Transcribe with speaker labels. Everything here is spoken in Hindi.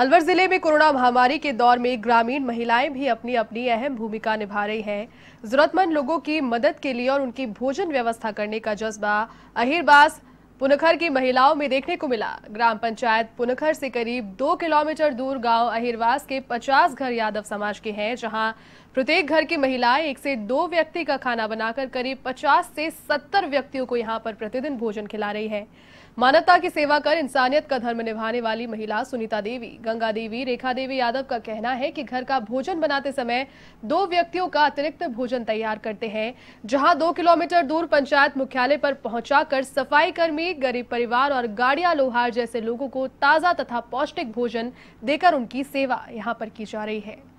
Speaker 1: अलवर जिले में कोरोना महामारी के दौर में ग्रामीण महिलाएं भी अपनी अपनी अहम भूमिका निभा रही हैं जरूरतमंद लोगों की मदद के लिए और उनकी भोजन व्यवस्था करने का जज्बा अहिरबास पुनखर की महिलाओं में देखने को मिला ग्राम पंचायत पुनखर से करीब दो किलोमीटर दूर गांव अहिरवास के 50 घर यादव समाज के हैं जहां प्रत्येक घर की महिलाएं एक से दो व्यक्ति का खाना बनाकर करीब 50 से 70 व्यक्तियों को यहां पर प्रतिदिन भोजन खिला रही है मानवता की सेवा कर इंसानियत का धर्म निभाने वाली महिला सुनीता देवी गंगा देवी रेखा देवी यादव का कहना है कि घर का भोजन बनाते समय दो व्यक्तियों का अतिरिक्त भोजन तैयार करते हैं जहां दो किलोमीटर दूर पंचायत मुख्यालय पर पहुंचाकर सफाई कर्मी से गरीब परिवार और गाड़िया लोहार जैसे लोगों को ताज़ा तथा पौष्टिक भोजन देकर उनकी सेवा यहाँ पर की जा रही है